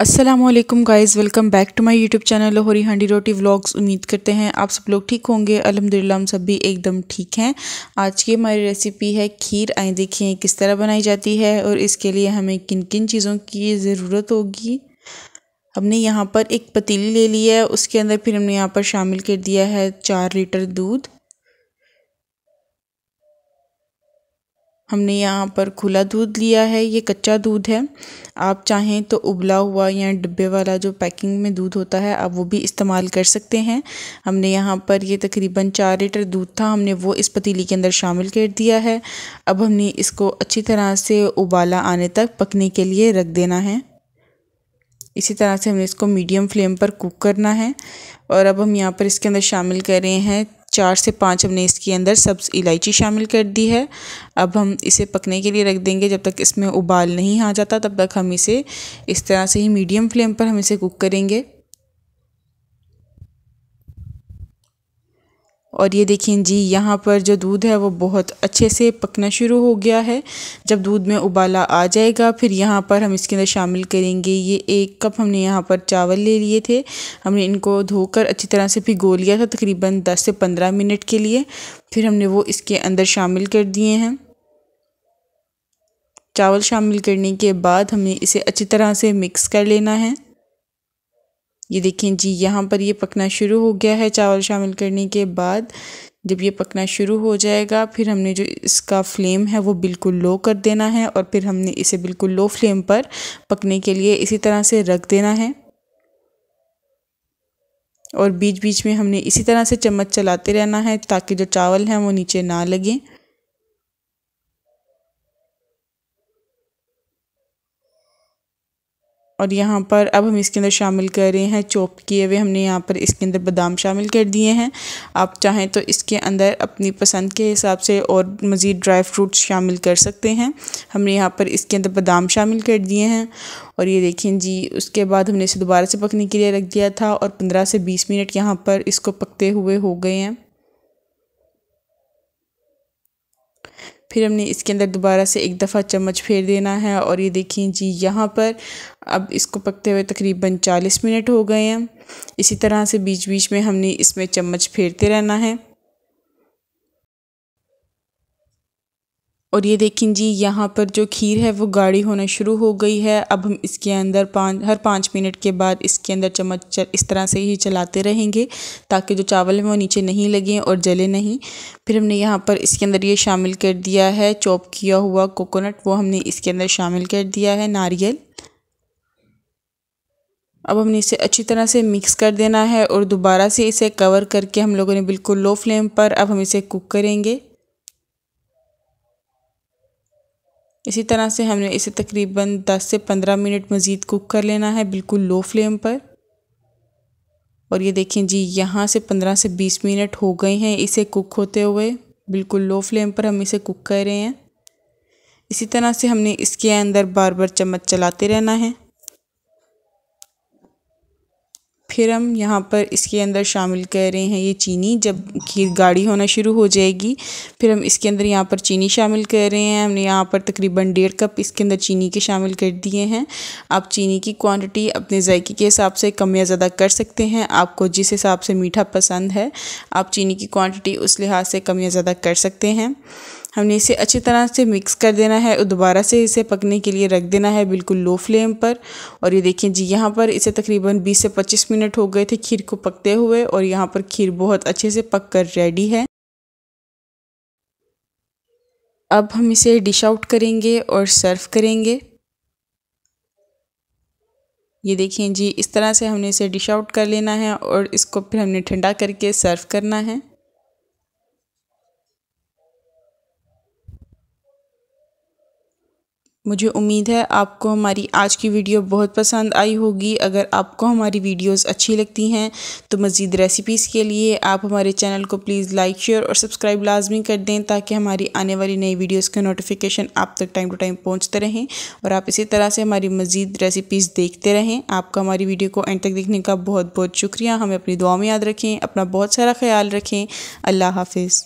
Aslam guys welcome back to my YouTube channel Lahori Handi Roti vlogs उम्मीद करते हैं आप सब लोग ठीक होंगे अलहमदिल्ला हम सब भी एकदम ठीक हैं आज की हमारी रेसिपी है खीर आए देखिए किस तरह बनाई जाती है और इसके लिए हमें किन किन चीज़ों की ज़रूरत होगी हमने यहाँ पर एक पतीली ले ली है उसके अंदर फिर हमने यहाँ पर शामिल कर दिया है चार लीटर दूध हमने यहाँ पर खुला दूध लिया है ये कच्चा दूध है आप चाहें तो उबला हुआ या डिब्बे वाला जो पैकिंग में दूध होता है आप वो भी इस्तेमाल कर सकते हैं हमने यहाँ पर ये तकरीबन चार लीटर दूध था हमने वो इस पतीली के अंदर शामिल कर दिया है अब हमने इसको अच्छी तरह से उबाला आने तक पकने के लिए रख देना है इसी तरह से हमने इसको मीडियम फ्लेम पर कुक करना है और अब हम यहाँ पर इसके अंदर शामिल कर रहे हैं चार से पाँच हमने इसके अंदर सब्ज़ इलायची शामिल कर दी है अब हम इसे पकने के लिए रख देंगे जब तक इसमें उबाल नहीं आ जाता तब तक हम इसे इस तरह से ही मीडियम फ्लेम पर हम इसे कुक करेंगे और ये देखिए जी यहाँ पर जो दूध है वो बहुत अच्छे से पकना शुरू हो गया है जब दूध में उबाला आ जाएगा फिर यहाँ पर हम इसके अंदर शामिल करेंगे ये एक कप हमने यहाँ पर चावल ले लिए थे हमने इनको धोकर अच्छी तरह से भिगो लिया था तकरीबन दस से पंद्रह मिनट के लिए फिर हमने वो इसके अंदर शामिल कर दिए हैं चावल शामिल करने के बाद हमें इसे अच्छी तरह से मिक्स कर लेना है ये देखें जी यहाँ पर ये पकना शुरू हो गया है चावल शामिल करने के बाद जब ये पकना शुरू हो जाएगा फिर हमने जो इसका फ्लेम है वो बिल्कुल लो कर देना है और फिर हमने इसे बिल्कुल लो फ्लेम पर पकने के लिए इसी तरह से रख देना है और बीच बीच में हमने इसी तरह से चम्मच चलाते रहना है ताकि जो चावल हैं वो नीचे ना लगें और यहाँ पर अब हम इसके अंदर शामिल कर रहे हैं चॉप किए हुए हमने यहाँ पर इसके अंदर बादाम शामिल कर दिए हैं आप चाहें तो इसके अंदर अपनी पसंद के हिसाब से और मज़ीद ड्राई फ्रूट्स शामिल कर सकते हैं हमने यहाँ पर इसके अंदर बादाम शामिल कर दिए हैं और ये देखें जी उसके बाद हमने इसे दोबारा से पकने के लिए रख दिया था और पंद्रह से बीस मिनट यहाँ पर इसको पकते हुए हो गए हैं फिर हमने इसके अंदर दोबारा से एक दफ़ा चम्मच फेर देना है और ये देखें जी यहाँ पर अब इसको पकते हुए तकरीबन चालीस मिनट हो गए हैं इसी तरह से बीच बीच में हमने इसमें चम्मच फेरते रहना है और ये देखें जी यहाँ पर जो खीर है वो गाढ़ी होना शुरू हो गई है अब हम इसके अंदर पाँच हर पाँच मिनट के बाद इसके अंदर चम्मच इस तरह से ही चलाते रहेंगे ताकि जो चावल हैं वो नीचे नहीं लगें और जले नहीं फिर हमने यहाँ पर इसके अंदर ये शामिल कर दिया है चॉप किया हुआ कोकोनट वो हमने इसके अंदर शामिल कर दिया है नारियल अब हमने इसे अच्छी तरह से मिक्स कर देना है और दोबारा से इसे कवर करके हम लोगों ने बिल्कुल लो फ्लेम पर अब हम इसे कुक करेंगे इसी तरह से हमने इसे तकरीबन 10 से 15 मिनट मज़ीद कुक कर लेना है बिल्कुल लो फ्लेम पर और ये देखें जी यहाँ से 15 से 20 मिनट हो गए हैं इसे कुक होते हुए बिल्कुल लो फ्लेम पर हम इसे कुक कर रहे हैं इसी तरह से हमने इसके अंदर बार बार चम्मच चलाते रहना है फिर हम यहाँ पर इसके अंदर शामिल कर रहे हैं ये चीनी जब खीर गाढ़ी होना शुरू हो जाएगी फिर हम इसके अंदर यहाँ पर चीनी शामिल कर रहे हैं हमने यहाँ पर तकरीबन डेढ़ कप इसके अंदर चीनी के शामिल कर दिए हैं आप चीनी की क्वांटिटी अपने जायके के हिसाब से कम या ज़्यादा कर सकते हैं आपको जिस हिसाब से मीठा पसंद है आप चीनी की क्वान्टिटी उस लिहाज से कम या ज़्यादा कर सकते हैं हमने इसे अच्छी तरह से मिक्स कर देना है और दोबारा से इसे पकने के लिए रख देना है बिल्कुल लो फ्लेम पर और ये देखिए जी यहाँ पर इसे तकरीबन 20 से 25 मिनट हो गए थे खीर को पकते हुए और यहाँ पर खीर बहुत अच्छे से पक कर रेडी है अब हम इसे डिश आउट करेंगे और सर्व करेंगे ये देखें जी इस तरह से हमने इसे डिश आउट कर लेना है और इसको फिर हमने ठंडा करके सर्व करना है मुझे उम्मीद है आपको हमारी आज की वीडियो बहुत पसंद आई होगी अगर आपको हमारी वीडियोस अच्छी लगती हैं तो मज़ीद रेसिपीज़ के लिए आप हमारे चैनल को प्लीज़ लाइक शेयर और सब्सक्राइब लाजमी कर दें ताकि हमारी आने वाली नई वीडियोस का नोटिफिकेशन आप तक टाइम टू टाइम पहुंचते रहें और आप इसी तरह से हमारी मज़ीद रेसिपीज़ देखते रहें आपका हमारी वीडियो को एंड तक देखने का बहुत बहुत शुक्रिया हमें अपनी दुआ में याद रखें अपना बहुत सारा ख्याल रखें अल्लाह हाफिज़